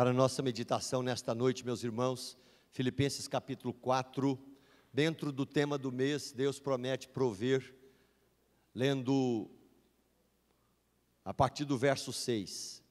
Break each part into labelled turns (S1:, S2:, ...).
S1: para nossa meditação nesta noite, meus irmãos, Filipenses capítulo 4, dentro do tema do mês, Deus promete prover, lendo a partir do verso 6.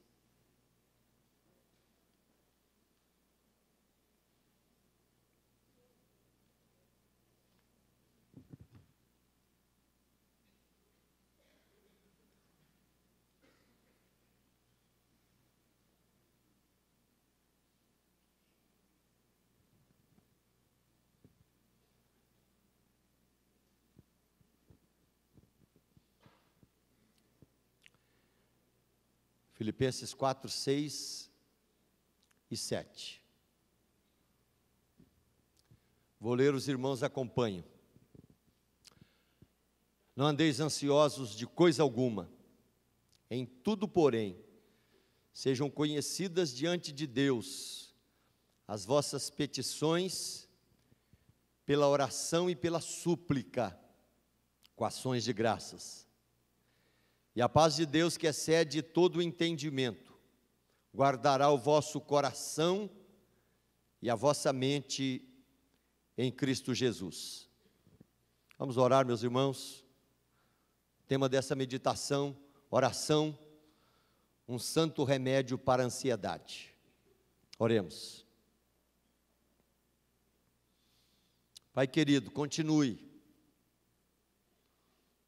S1: Filipenses 4, 6 e 7. Vou ler, os irmãos acompanham. Não andeis ansiosos de coisa alguma, em tudo, porém, sejam conhecidas diante de Deus as vossas petições pela oração e pela súplica, com ações de graças e a paz de Deus, que excede todo o entendimento, guardará o vosso coração e a vossa mente em Cristo Jesus. Vamos orar, meus irmãos. O tema dessa meditação, oração, um santo remédio para a ansiedade. Oremos. Pai querido, continue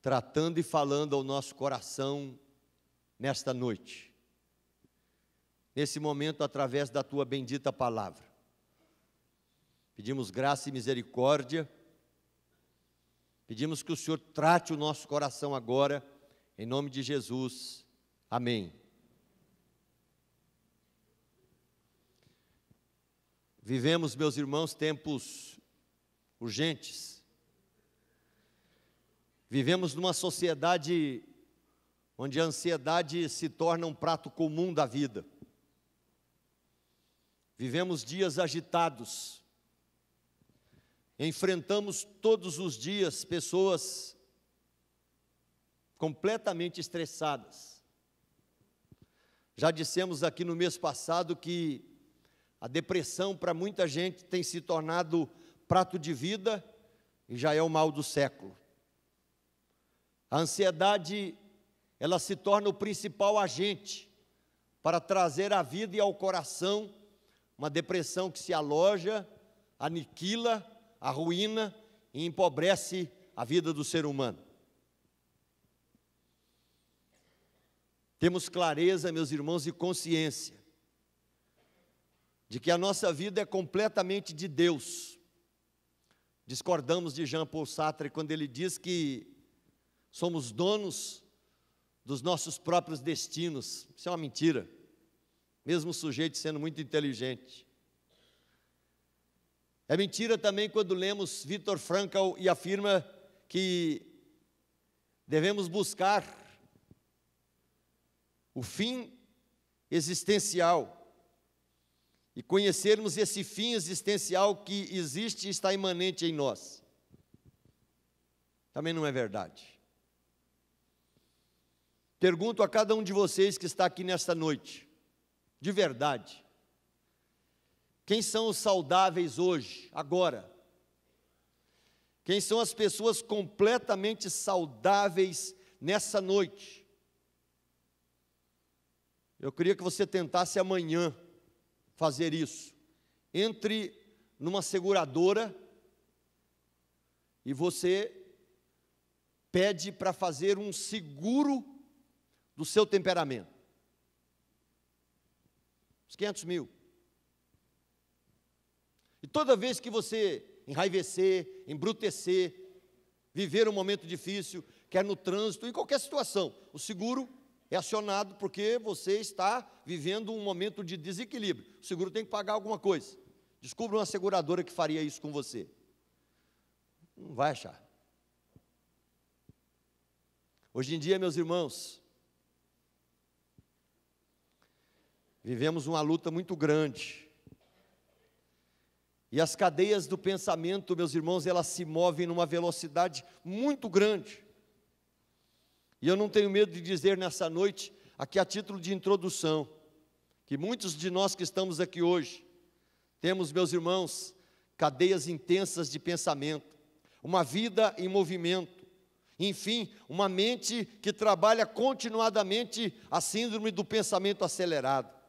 S1: tratando e falando ao nosso coração nesta noite. Nesse momento, através da tua bendita palavra. Pedimos graça e misericórdia. Pedimos que o Senhor trate o nosso coração agora, em nome de Jesus. Amém. Vivemos, meus irmãos, tempos urgentes. Vivemos numa sociedade onde a ansiedade se torna um prato comum da vida. Vivemos dias agitados. Enfrentamos todos os dias pessoas completamente estressadas. Já dissemos aqui no mês passado que a depressão para muita gente tem se tornado prato de vida e já é o mal do século. A ansiedade, ela se torna o principal agente para trazer à vida e ao coração uma depressão que se aloja, aniquila, arruína e empobrece a vida do ser humano. Temos clareza, meus irmãos, e consciência de que a nossa vida é completamente de Deus. Discordamos de Jean Paul Sartre quando ele diz que somos donos dos nossos próprios destinos. Isso é uma mentira, mesmo o sujeito sendo muito inteligente. É mentira também quando lemos Victor Frankl e afirma que devemos buscar o fim existencial e conhecermos esse fim existencial que existe e está imanente em nós. Também não é verdade. Pergunto a cada um de vocês que está aqui nesta noite, de verdade: quem são os saudáveis hoje, agora? Quem são as pessoas completamente saudáveis nessa noite? Eu queria que você tentasse amanhã fazer isso. Entre numa seguradora e você pede para fazer um seguro do seu temperamento. Os 500 mil. E toda vez que você enraivecer, embrutecer, viver um momento difícil, quer no trânsito, em qualquer situação, o seguro é acionado porque você está vivendo um momento de desequilíbrio. O seguro tem que pagar alguma coisa. Descubra uma seguradora que faria isso com você. Não vai achar. Hoje em dia, meus irmãos, Vivemos uma luta muito grande. E as cadeias do pensamento, meus irmãos, elas se movem numa velocidade muito grande. E eu não tenho medo de dizer nessa noite, aqui a título de introdução, que muitos de nós que estamos aqui hoje temos, meus irmãos, cadeias intensas de pensamento, uma vida em movimento, enfim, uma mente que trabalha continuadamente a síndrome do pensamento acelerado.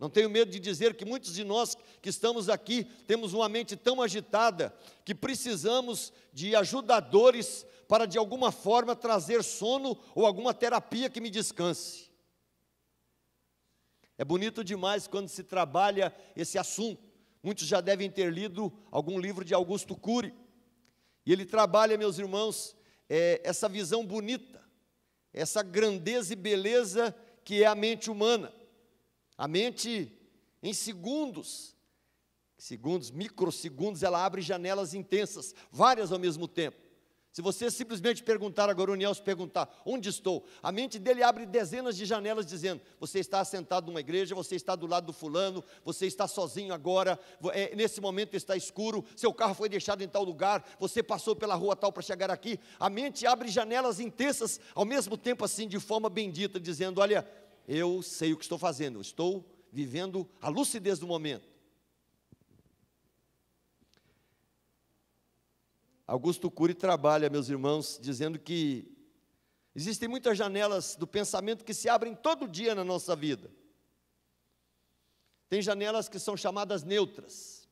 S1: Não tenho medo de dizer que muitos de nós que estamos aqui temos uma mente tão agitada que precisamos de ajudadores para de alguma forma trazer sono ou alguma terapia que me descanse. É bonito demais quando se trabalha esse assunto. Muitos já devem ter lido algum livro de Augusto Cury. E ele trabalha, meus irmãos, é, essa visão bonita, essa grandeza e beleza que é a mente humana. A mente, em segundos, segundos, microsegundos, ela abre janelas intensas, várias ao mesmo tempo. Se você simplesmente perguntar agora, o se perguntar, onde estou? A mente dele abre dezenas de janelas dizendo: você está sentado numa igreja, você está do lado do fulano, você está sozinho agora, é, nesse momento está escuro, seu carro foi deixado em tal lugar, você passou pela rua tal para chegar aqui. A mente abre janelas intensas, ao mesmo tempo assim, de forma bendita, dizendo: olha, eu sei o que estou fazendo, eu estou vivendo a lucidez do momento. Augusto Cury trabalha, meus irmãos, dizendo que existem muitas janelas do pensamento que se abrem todo dia na nossa vida. Tem janelas que são chamadas neutras.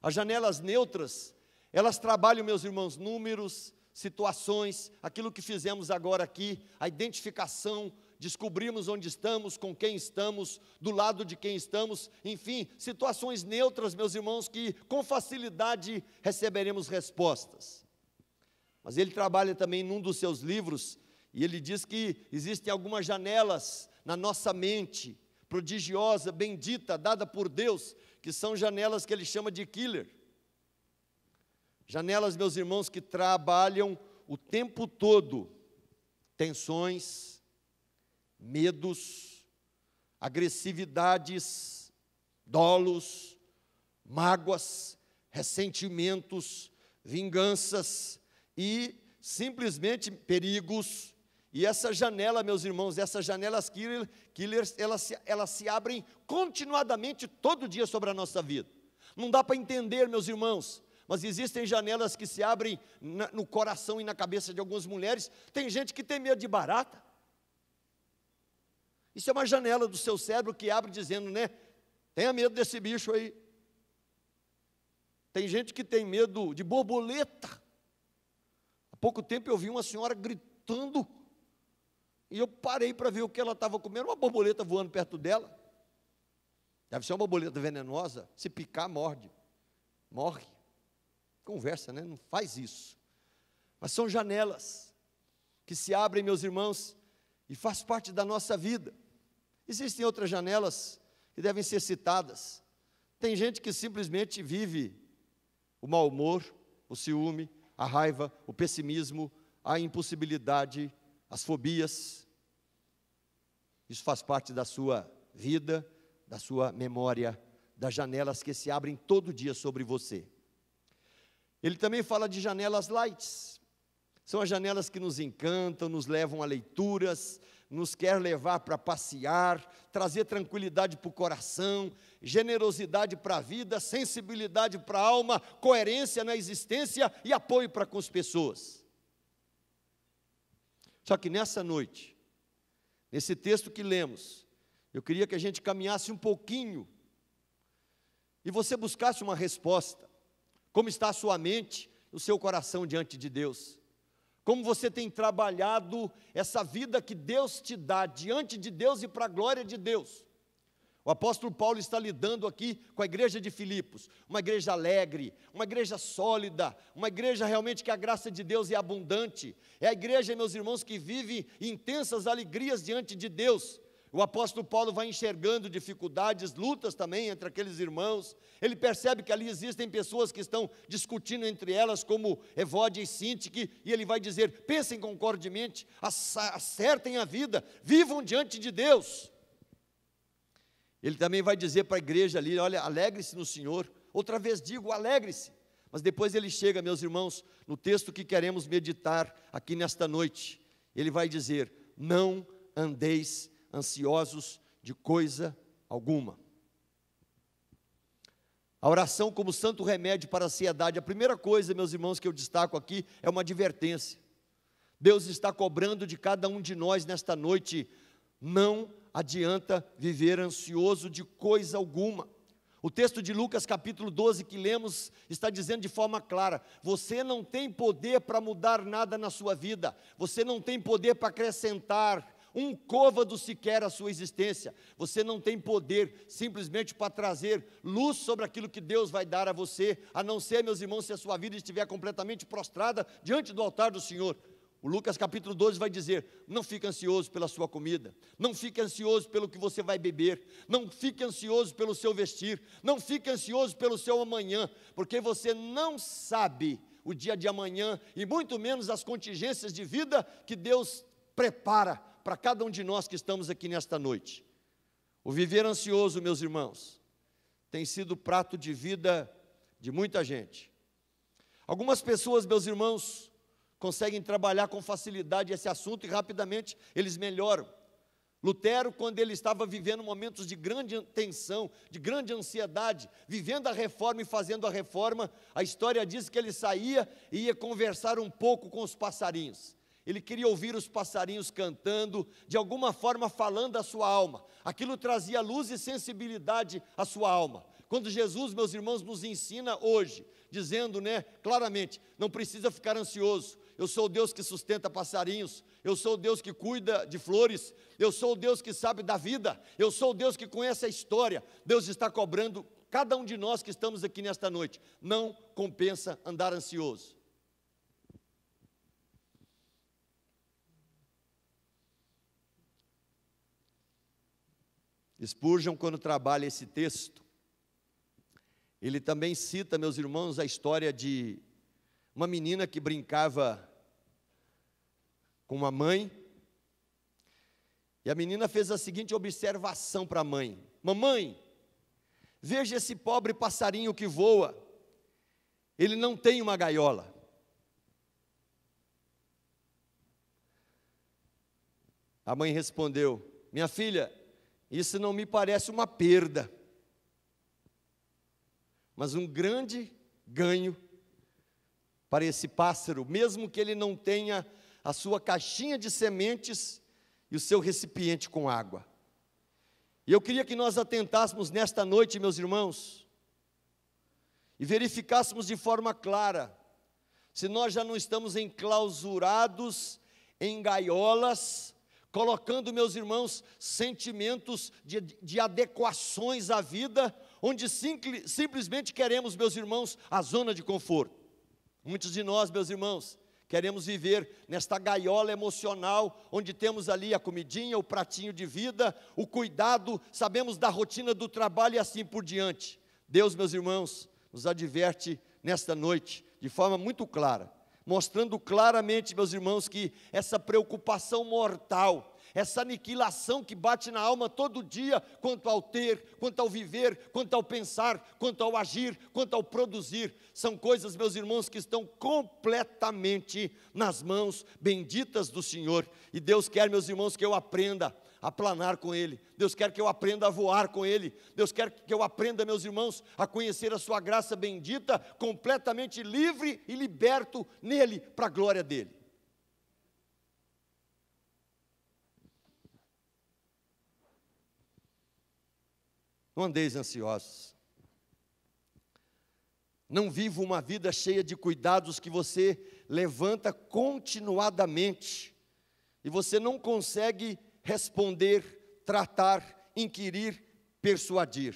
S1: As janelas neutras, elas trabalham, meus irmãos, números, situações, aquilo que fizemos agora aqui, a identificação, descobrimos onde estamos, com quem estamos, do lado de quem estamos, enfim, situações neutras, meus irmãos, que com facilidade receberemos respostas. Mas ele trabalha também num dos seus livros, e ele diz que existem algumas janelas na nossa mente, prodigiosa, bendita, dada por Deus, que são janelas que ele chama de killer. Janelas, meus irmãos, que trabalham o tempo todo tensões, medos, agressividades, dolos, mágoas, ressentimentos, vinganças e simplesmente perigos. E essa janela, meus irmãos, essas janelas killer, killers, elas se, elas se abrem continuadamente todo dia sobre a nossa vida. Não dá para entender, meus irmãos, mas existem janelas que se abrem na, no coração e na cabeça de algumas mulheres. Tem gente que tem medo de barata, isso é uma janela do seu cérebro que abre dizendo, né? Tenha medo desse bicho aí. Tem gente que tem medo de borboleta. Há pouco tempo eu vi uma senhora gritando e eu parei para ver o que ela estava comendo, uma borboleta voando perto dela. Deve ser uma borboleta venenosa, se picar, morde. Morre. Conversa, né? Não faz isso. Mas são janelas que se abrem, meus irmãos, e faz parte da nossa vida. Existem outras janelas que devem ser citadas. Tem gente que simplesmente vive o mau humor, o ciúme, a raiva, o pessimismo, a impossibilidade, as fobias. Isso faz parte da sua vida, da sua memória, das janelas que se abrem todo dia sobre você. Ele também fala de janelas lights, são as janelas que nos encantam, nos levam a leituras, nos quer levar para passear, trazer tranquilidade para o coração, generosidade para a vida, sensibilidade para a alma, coerência na existência e apoio para com as pessoas. Só que nessa noite, nesse texto que lemos, eu queria que a gente caminhasse um pouquinho e você buscasse uma resposta. Como está a sua mente, o seu coração diante de Deus? como você tem trabalhado essa vida que Deus te dá diante de Deus e para a glória de Deus. O apóstolo Paulo está lidando aqui com a igreja de Filipos, uma igreja alegre, uma igreja sólida, uma igreja realmente que a graça de Deus é abundante. É a igreja, meus irmãos, que vive intensas alegrias diante de Deus. O apóstolo Paulo vai enxergando dificuldades, lutas também entre aqueles irmãos. Ele percebe que ali existem pessoas que estão discutindo entre elas, como Evódia e Sintique, e ele vai dizer: pensem concordemente, acertem a vida, vivam diante de Deus. Ele também vai dizer para a igreja ali: olha, alegre-se no Senhor. Outra vez digo, alegre-se. Mas depois ele chega, meus irmãos, no texto que queremos meditar aqui nesta noite. Ele vai dizer: não andeis ansiosos de coisa alguma. A oração como santo remédio para a ansiedade. A primeira coisa, meus irmãos, que eu destaco aqui é uma advertência. Deus está cobrando de cada um de nós nesta noite. Não adianta viver ansioso de coisa alguma. O texto de Lucas, capítulo 12, que lemos, está dizendo de forma clara: você não tem poder para mudar nada na sua vida, você não tem poder para acrescentar um côvado sequer a sua existência. Você não tem poder simplesmente para trazer luz sobre aquilo que Deus vai dar a você, a não ser, meus irmãos, se a sua vida estiver completamente prostrada diante do altar do Senhor. O Lucas capítulo 12 vai dizer: não fique ansioso pela sua comida, não fique ansioso pelo que você vai beber, não fique ansioso pelo seu vestir, não fique ansioso pelo seu amanhã, porque você não sabe o dia de amanhã e muito menos as contingências de vida que Deus prepara para cada um de nós que estamos aqui nesta noite. O viver ansioso, meus irmãos, tem sido prato de vida de muita gente. Algumas pessoas, meus irmãos, conseguem trabalhar com facilidade esse assunto e rapidamente eles melhoram. Lutero, quando ele estava vivendo momentos de grande tensão, de grande ansiedade, vivendo a reforma e fazendo a reforma, a história diz que ele saía e ia conversar um pouco com os passarinhos ele queria ouvir os passarinhos cantando, de alguma forma falando à sua alma. Aquilo trazia luz e sensibilidade à sua alma. Quando Jesus, meus irmãos, nos ensina hoje, dizendo, né, claramente, não precisa ficar ansioso. Eu sou o Deus que sustenta passarinhos, eu sou o Deus que cuida de flores, eu sou o Deus que sabe da vida, eu sou o Deus que conhece a história. Deus está cobrando cada um de nós que estamos aqui nesta noite. Não compensa andar ansioso. Spurgeon, quando trabalha esse texto, ele também cita, meus irmãos, a história de uma menina que brincava com uma mãe. E a menina fez a seguinte observação para a mãe: Mamãe, veja esse pobre passarinho que voa. Ele não tem uma gaiola. A mãe respondeu: Minha filha, isso não me parece uma perda, mas um grande ganho para esse pássaro, mesmo que ele não tenha a sua caixinha de sementes e o seu recipiente com água. E eu queria que nós atentássemos nesta noite, meus irmãos, e verificássemos de forma clara se nós já não estamos enclausurados em gaiolas colocando, meus irmãos, sentimentos de, de adequações à vida, onde simplesmente queremos, meus irmãos, a zona de conforto. Muitos de nós, meus irmãos, queremos viver nesta gaiola emocional, onde temos ali a comidinha, o pratinho de vida, o cuidado, sabemos da rotina do trabalho e assim por diante. Deus, meus irmãos, nos adverte nesta noite, de forma muito clara, mostrando claramente, meus irmãos, que essa preocupação mortal, essa aniquilação que bate na alma todo dia quanto ao ter, quanto ao viver, quanto ao pensar, quanto ao agir, quanto ao produzir. São coisas, meus irmãos, que estão completamente nas mãos benditas do Senhor. E Deus quer, meus irmãos, que eu aprenda a planar com Ele. Deus quer que eu aprenda a voar com Ele. Deus quer que eu aprenda, meus irmãos, a conhecer a Sua graça bendita, completamente livre e liberto nele, para a glória dEle. Não andeis ansiosos. Não vivo uma vida cheia de cuidados que você levanta continuadamente e você não consegue responder, tratar, inquirir, persuadir.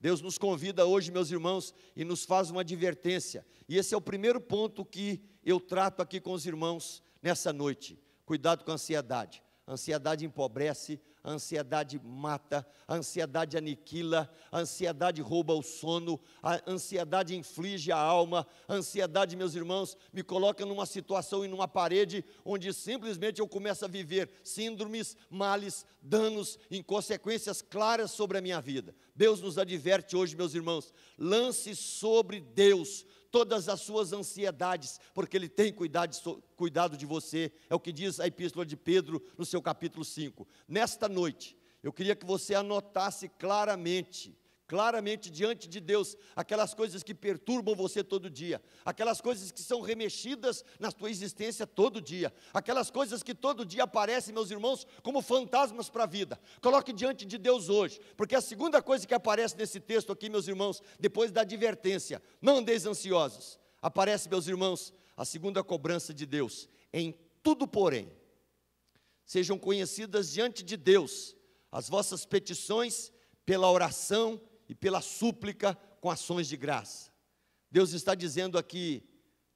S1: Deus nos convida hoje, meus irmãos, e nos faz uma advertência. E esse é o primeiro ponto que eu trato aqui com os irmãos nessa noite. Cuidado com a ansiedade. A ansiedade empobrece, a ansiedade mata, a ansiedade aniquila, a ansiedade rouba o sono, a ansiedade inflige a alma, a ansiedade, meus irmãos, me coloca numa situação e numa parede onde simplesmente eu começo a viver síndromes, males, danos, inconsequências claras sobre a minha vida. Deus nos adverte hoje, meus irmãos, lance sobre Deus todas as suas ansiedades, porque Ele tem cuidado de você. É o que diz a Epístola de Pedro, no seu capítulo 5. Nesta noite, eu queria que você anotasse claramente claramente diante de Deus aquelas coisas que perturbam você todo dia, aquelas coisas que são remexidas na sua existência todo dia, aquelas coisas que todo dia aparecem, meus irmãos, como fantasmas para a vida. Coloque diante de Deus hoje, porque a segunda coisa que aparece nesse texto aqui, meus irmãos, depois da advertência, não andeis ansiosos, aparece, meus irmãos, a segunda cobrança de Deus, em tudo, porém, sejam conhecidas diante de Deus as vossas petições pela oração e pela súplica com ações de graça. Deus está dizendo aqui: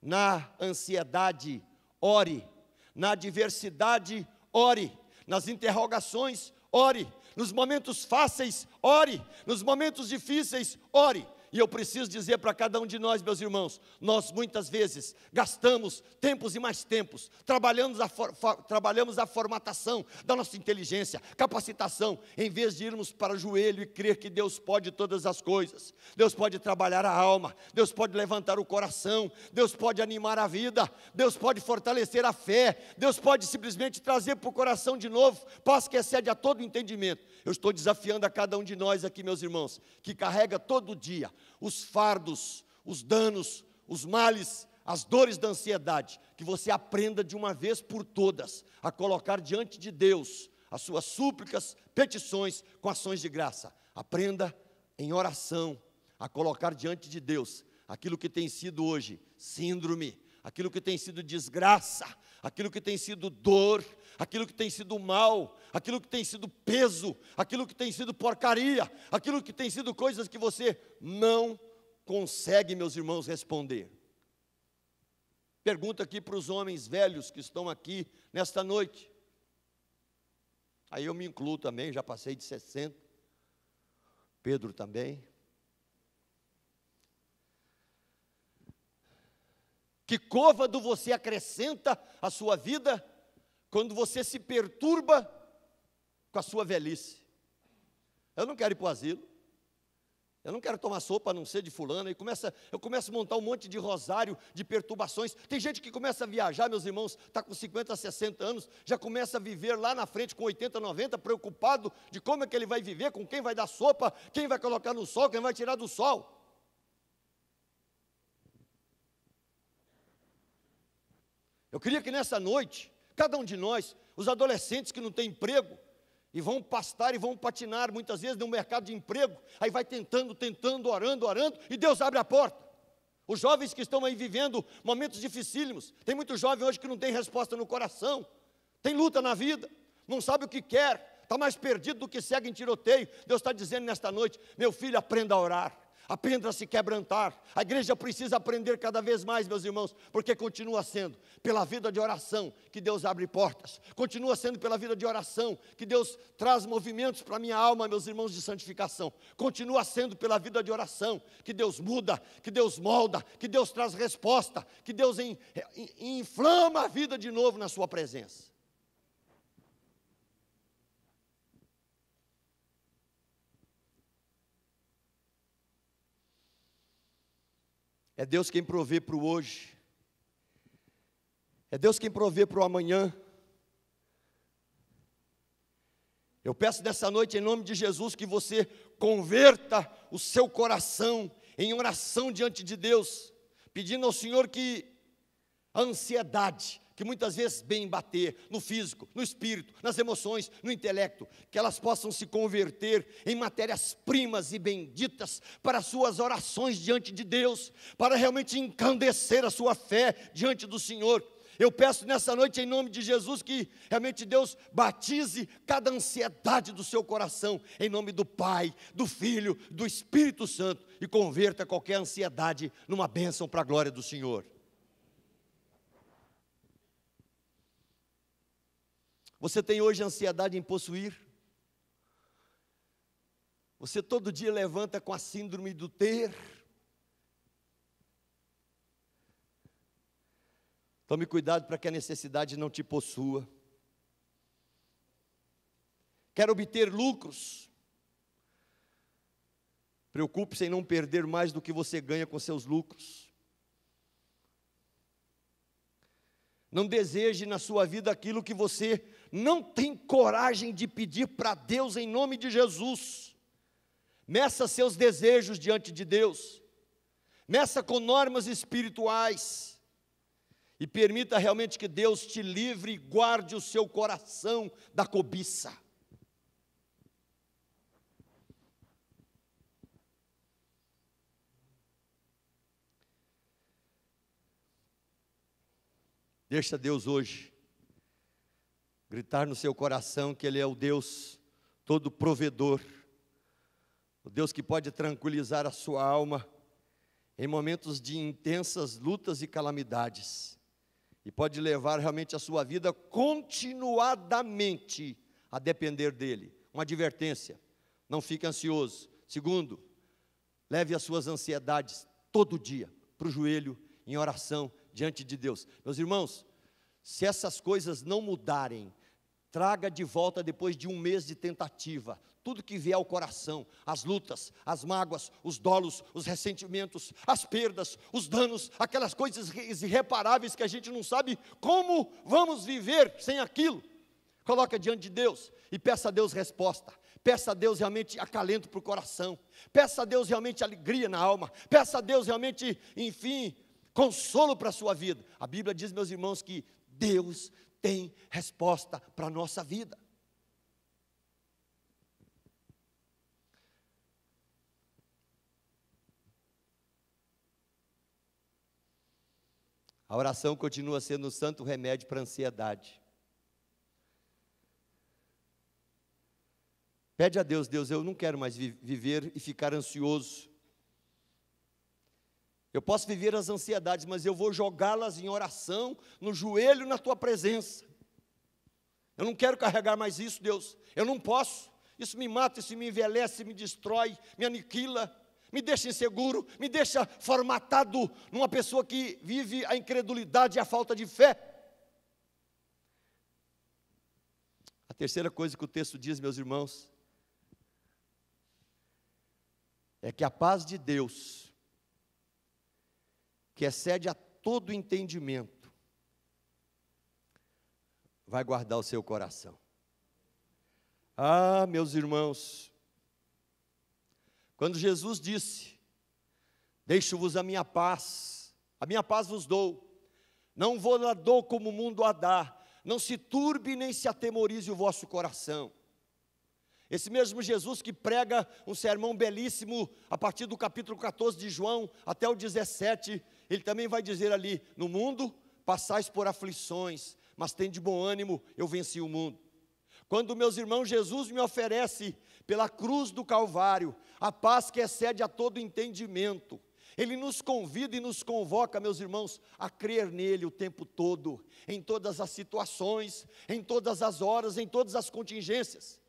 S1: na ansiedade, ore, na adversidade, ore, nas interrogações, ore, nos momentos fáceis, ore, nos momentos difíceis, ore e eu preciso dizer para cada um de nós, meus irmãos, nós muitas vezes gastamos tempos e mais tempos, trabalhamos a, for, for, trabalhamos a formatação da nossa inteligência, capacitação, em vez de irmos para o joelho e crer que Deus pode todas as coisas. Deus pode trabalhar a alma, Deus pode levantar o coração, Deus pode animar a vida, Deus pode fortalecer a fé, Deus pode simplesmente trazer para o coração de novo paz que excede a todo entendimento. Eu estou desafiando a cada um de nós aqui, meus irmãos, que carrega todo dia os fardos, os danos, os males, as dores da ansiedade, que você aprenda de uma vez por todas a colocar diante de Deus as suas súplicas, petições com ações de graça. Aprenda em oração a colocar diante de Deus aquilo que tem sido hoje síndrome, aquilo que tem sido desgraça, aquilo que tem sido dor, aquilo que tem sido mal, aquilo que tem sido peso, aquilo que tem sido porcaria, aquilo que tem sido coisas que você não consegue, meus irmãos, responder. Pergunta aqui para os homens velhos que estão aqui nesta noite. Aí eu me incluo também, já passei de 60. Pedro também. Que côvado você acrescenta à sua vida quando você se perturba com a sua velhice? Eu não quero ir para o asilo. Eu não quero tomar sopa a não ser de fulano. E começa, eu começo a montar um monte de rosário de perturbações. Tem gente que começa a viajar, meus irmãos, está com 50, 60 anos, já começa a viver lá na frente com 80, 90, preocupado de como é que ele vai viver, com quem vai dar sopa, quem vai colocar no sol, quem vai tirar do sol. Eu queria que nessa noite, cada um de nós, os adolescentes que não têm emprego, e vão pastar e vão patinar muitas vezes no mercado de emprego, aí vai tentando, tentando, orando, orando, e Deus abre a porta. Os jovens que estão aí vivendo momentos dificílimos, tem muito jovem hoje que não tem resposta no coração, tem luta na vida, não sabe o que quer, está mais perdido do que segue em tiroteio. Deus está dizendo nesta noite: meu filho, aprenda a orar. Aprenda a se quebrantar. A igreja precisa aprender cada vez mais, meus irmãos, porque continua sendo pela vida de oração que Deus abre portas. Continua sendo pela vida de oração que Deus traz movimentos para a minha alma, meus irmãos, de santificação. Continua sendo pela vida de oração que Deus muda, que Deus molda, que Deus traz resposta, que Deus in, in, inflama a vida de novo na sua presença. É Deus quem provê para o hoje. É Deus quem provê para o amanhã. Eu peço nessa noite, em nome de Jesus, que você converta o seu coração em oração diante de Deus, pedindo ao Senhor que a ansiedade, que muitas vezes bem bater no físico, no espírito, nas emoções, no intelecto, que elas possam se converter em matérias-primas e benditas para suas orações diante de Deus, para realmente encandecer a sua fé diante do Senhor. Eu peço nessa noite, em nome de Jesus, que realmente Deus batize cada ansiedade do seu coração, em nome do Pai, do Filho, do Espírito Santo, e converta qualquer ansiedade numa bênção para a glória do Senhor. Você tem hoje ansiedade em possuir? Você todo dia levanta com a síndrome do ter? Tome cuidado para que a necessidade não te possua. Quer obter lucros? Preocupe-se em não perder mais do que você ganha com seus lucros. Não deseje na sua vida aquilo que você não tem coragem de pedir para Deus em nome de Jesus. Meça seus desejos diante de Deus. Meça com normas espirituais. E permita realmente que Deus te livre e guarde o seu coração da cobiça. Deixa Deus hoje gritar no seu coração que Ele é o Deus todo provedor, o Deus que pode tranquilizar a sua alma em momentos de intensas lutas e calamidades, e pode levar realmente a sua vida continuadamente a depender dEle. Uma advertência: não fique ansioso. Segundo, leve as suas ansiedades todo dia para o joelho em oração diante de Deus. Meus irmãos, se essas coisas não mudarem, traga de volta depois de um mês de tentativa, tudo que vier ao coração, as lutas, as mágoas, os dolos, os ressentimentos, as perdas, os danos, aquelas coisas irreparáveis que a gente não sabe como vamos viver sem aquilo. Coloca diante de Deus e peça a Deus resposta. Peça a Deus realmente acalento para o coração. Peça a Deus realmente alegria na alma. Peça a Deus realmente, enfim, consolo para a sua vida. A Bíblia diz, meus irmãos, que Deus tem resposta para a nossa vida. A oração continua sendo um santo remédio para a ansiedade. Pede a Deus, Deus, eu não quero mais vi viver e ficar ansioso eu posso viver as ansiedades, mas eu vou jogá-las em oração, no joelho, na tua presença. Eu não quero carregar mais isso, Deus. Eu não posso. Isso me mata, isso me envelhece, me destrói, me aniquila, me deixa inseguro, me deixa formatado numa pessoa que vive a incredulidade e a falta de fé. A terceira coisa que o texto diz, meus irmãos, é que a paz de Deus, que excede a todo entendimento, vai guardar o seu coração. Ah, meus irmãos, quando Jesus disse: Deixo-vos a minha paz, a minha paz vos dou, não vou lá dou como o mundo a dá, não se turbe nem se atemorize o vosso coração. Esse mesmo Jesus que prega um sermão belíssimo a partir do capítulo 14 de João até o 17, ele também vai dizer ali: No mundo passais por aflições, mas tem de bom ânimo, eu venci o mundo. Quando meus irmãos, Jesus me oferece pela cruz do Calvário a paz que excede a todo entendimento. Ele nos convida e nos convoca, meus irmãos, a crer nele o tempo todo, em todas as situações, em todas as horas, em todas as contingências.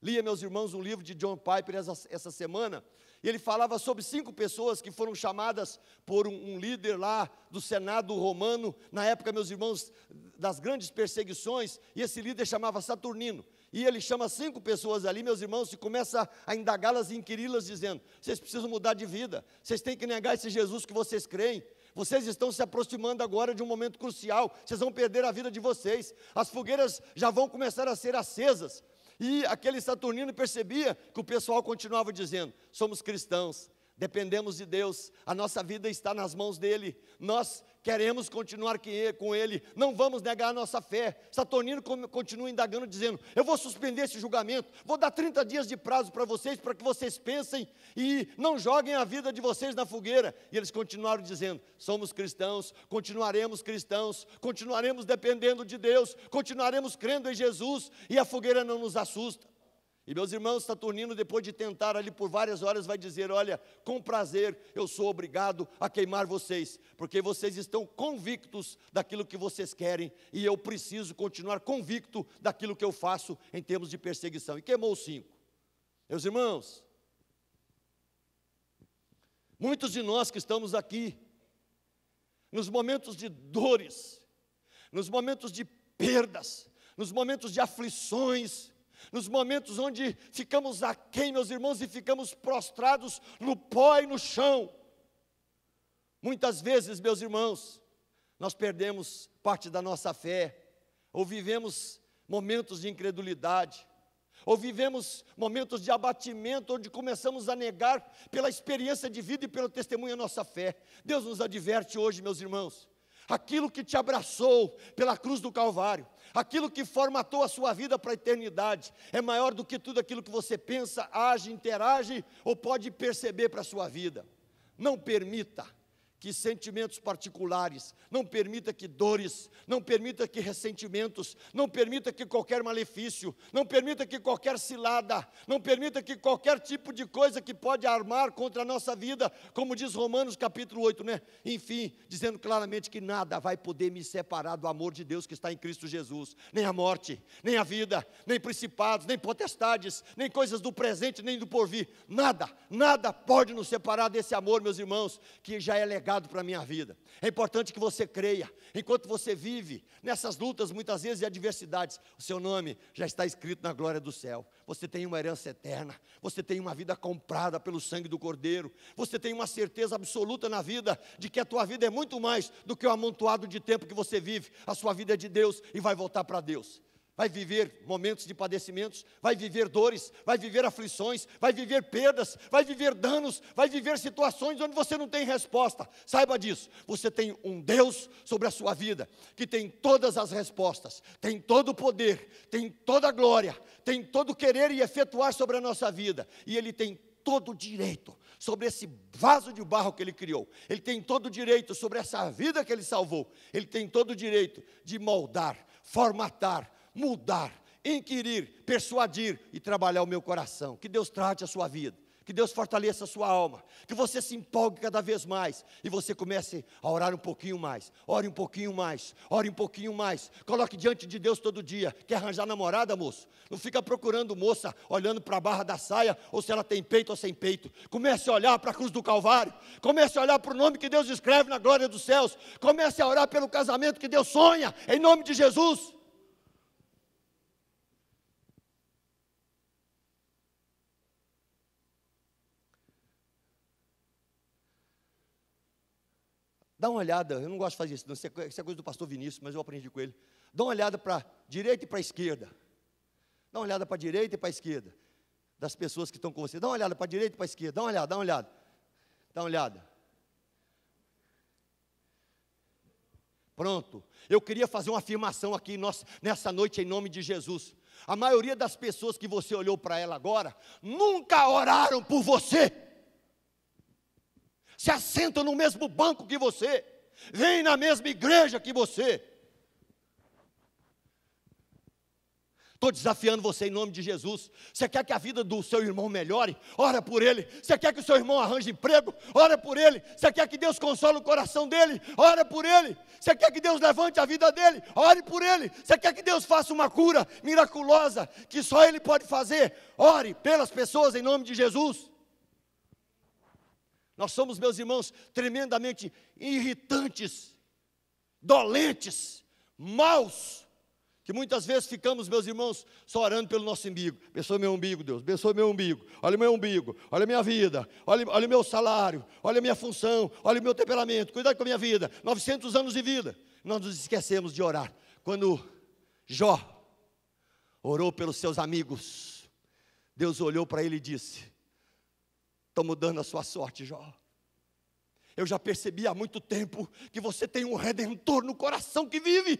S1: Lia, meus irmãos, um livro de John Piper essa, essa semana e ele falava sobre cinco pessoas que foram chamadas por um, um, líder lá do Senado romano, na época, meus irmãos, das grandes perseguições, e esse líder chamava Saturnino. E ele chama cinco pessoas ali, meus irmãos, e começa a indagá-las e inquiri-las, dizendo: vocês precisam mudar de vida, vocês têm que negar esse Jesus que vocês creem, vocês estão se aproximando agora de um momento crucial, vocês vão perder a vida de vocês, as fogueiras já vão começar a ser acesas, e aquele saturnino percebia que o pessoal continuava dizendo: somos cristãos, Dependemos de Deus, a nossa vida está nas mãos dele, nós queremos continuar com ele, não vamos negar a nossa fé. Saturnino continua indagando, dizendo: Eu vou suspender esse julgamento, vou dar 30 dias de prazo para vocês, para que vocês pensem e não joguem a vida de vocês na fogueira. E eles continuaram dizendo: Somos cristãos, continuaremos cristãos, continuaremos dependendo de Deus, continuaremos crendo em Jesus e a fogueira não nos assusta. E meus irmãos, Saturnino, tá depois de tentar ali por várias horas, vai dizer: Olha, com prazer eu sou obrigado a queimar vocês, porque vocês estão convictos daquilo que vocês querem e eu preciso continuar convicto daquilo que eu faço em termos de perseguição. E queimou os cinco. Meus irmãos, muitos de nós que estamos aqui, nos momentos de dores, nos momentos de perdas, nos momentos de aflições, nos momentos onde ficamos aquém, meus irmãos, e ficamos prostrados no pó e no chão. Muitas vezes, meus irmãos, nós perdemos parte da nossa fé, ou vivemos momentos de incredulidade, ou vivemos momentos de abatimento, onde começamos a negar pela experiência de vida e pelo testemunho a nossa fé. Deus nos adverte hoje, meus irmãos, aquilo que te abraçou pela cruz do Calvário, aquilo que formatou a sua vida para a eternidade, é maior do que tudo aquilo que você pensa, age, interage ou pode perceber para a sua vida. Não permita que sentimentos particulares, não permita que dores, não permita que ressentimentos, não permita que qualquer malefício, não permita que qualquer cilada, não permita que qualquer tipo de coisa que pode armar contra a nossa vida, como diz Romanos capítulo 8, né? Enfim, dizendo claramente que nada vai poder me separar do amor de Deus que está em Cristo Jesus, nem a morte, nem a vida, nem principados, nem potestades, nem coisas do presente, nem do porvir, nada, nada pode nos separar desse amor, meus irmãos, que já é legal legado para a minha vida. É importante que você creia, enquanto você vive nessas lutas, muitas vezes e adversidades, o seu nome já está escrito na glória do céu. Você tem uma herança eterna, você tem uma vida comprada pelo sangue do Cordeiro, você tem uma certeza absoluta na vida de que a tua vida é muito mais do que o amontoado de tempo que você vive, a sua vida é de Deus e vai voltar para Deus vai viver momentos de padecimentos, vai viver dores, vai viver aflições, vai viver perdas, vai viver danos, vai viver situações onde você não tem resposta. Saiba disso. Você tem um Deus sobre a sua vida que tem todas as respostas, tem todo o poder, tem toda a glória, tem todo o querer e efetuar sobre a nossa vida, e ele tem todo o direito sobre esse vaso de barro que ele criou. Ele tem todo o direito sobre essa vida que ele salvou. Ele tem todo o direito de moldar, formatar, mudar, inquirir, persuadir e trabalhar o meu coração. Que Deus trate a sua vida. Que Deus fortaleça a sua alma, que você se empolgue cada vez mais e você comece a orar um pouquinho mais, ore um pouquinho mais, ore um pouquinho mais. Coloque diante de Deus todo dia. Quer arranjar namorada, moço? Não fica procurando moça, olhando para a barra da saia, ou se ela tem peito ou sem peito. Comece a olhar para a cruz do Calvário, comece a olhar para o nome que Deus escreve na glória dos céus, comece a orar pelo casamento que Deus sonha, em nome de Jesus. dá uma olhada, eu não gosto de fazer isso, não, isso, é, é coisa do pastor Vinícius, mas eu aprendi com ele. Dá uma olhada para direita e para esquerda. Dá uma olhada para a direita e para a esquerda. Das pessoas que estão com você. Dá uma olhada para a direita e para a esquerda. Dá uma olhada, dá uma olhada. Dá uma olhada. Pronto. Eu queria fazer uma afirmação aqui nós, nessa noite em nome de Jesus. A maioria das pessoas que você olhou para ela agora nunca oraram por você se assenta no mesmo banco que você, vem na mesma igreja que você. Estou desafiando você em nome de Jesus. Você quer que a vida do seu irmão melhore? Ora por ele. Você quer que o seu irmão arranje emprego? Ora por ele. Você quer que Deus console o coração dele? Ora por ele. Você quer que Deus levante a vida dele? Ore por ele. Você quer que Deus faça uma cura miraculosa que só ele pode fazer? Ore pelas pessoas em nome de Jesus. Nós somos, meus irmãos, tremendamente irritantes, dolentes, maus, que muitas vezes ficamos, meus irmãos, só orando pelo nosso umbigo. Abençoa meu umbigo, Deus, abençoa meu umbigo. Olha meu umbigo, olha minha vida, olha, o meu salário, olha minha função, olha meu temperamento, cuidado com a minha vida. 900 anos de vida. Nós nos esquecemos de orar. Quando Jó orou pelos seus amigos, Deus olhou para ele e disse: estão mudando a sua sorte, Jó. Eu já percebi há muito tempo que você tem um redentor no coração que vive.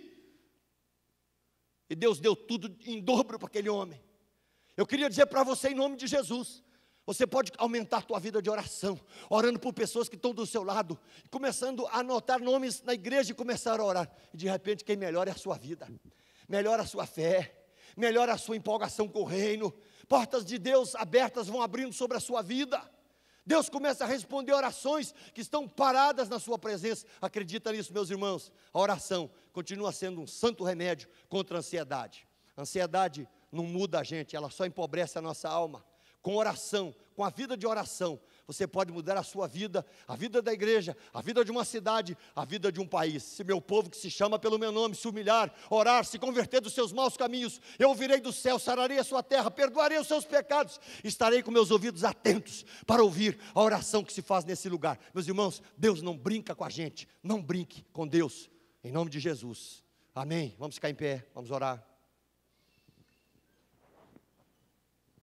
S1: E Deus deu tudo em dobro para aquele homem. Eu queria dizer para você, em nome de Jesus, você pode aumentar a tua vida de oração, orando por pessoas que estão do seu lado, começando a anotar nomes na igreja e começar a orar. E de repente, quem melhora é a sua vida, melhora a sua fé, melhora a sua empolgação com o reino. Portas de Deus abertas vão abrindo sobre a sua vida. Deus começa a responder orações que estão paradas na sua presença. Acredita nisso, meus irmãos. A oração continua sendo um santo remédio contra a ansiedade. A ansiedade não muda a gente, ela só empobrece a nossa alma. Com oração, com a vida de oração, você pode mudar a sua vida, a vida da igreja, a vida de uma cidade, a vida de um país. Se meu povo que se chama pelo meu nome se humilhar, orar, se converter dos seus maus caminhos, eu virei do céu, sararei a sua terra, perdoarei os seus pecados, estarei com meus ouvidos atentos para ouvir a oração que se faz nesse lugar. Meus irmãos, Deus não brinca com a gente, não brinque com Deus, em nome de Jesus. Amém. Vamos ficar em pé, vamos orar.